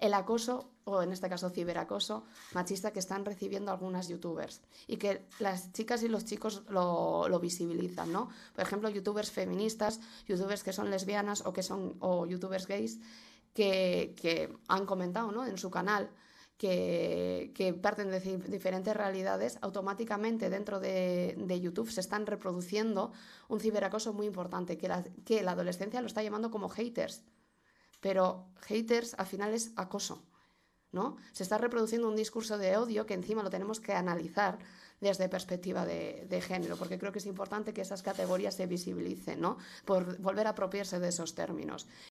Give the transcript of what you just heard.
el acoso, o en este caso ciberacoso machista que están recibiendo algunas youtubers y que las chicas y los chicos lo, visibilizan, Por ejemplo, youtubers feministas, youtubers que son lesbianas o que son youtubers gays que, han comentado en su canal que, que, parten de diferentes realidades, automáticamente dentro de, YouTube se están reproduciendo un ciberacoso muy importante, que la, que la adolescencia lo está llamando como haters. Pero haters al final es acoso, ¿no? Se está reproduciendo un discurso de odio que encima lo tenemos que analizar desde perspectiva de, género, porque creo que es importante que esas categorías se visibilicen, ¿no? Por volver a apropiarse de esos términos.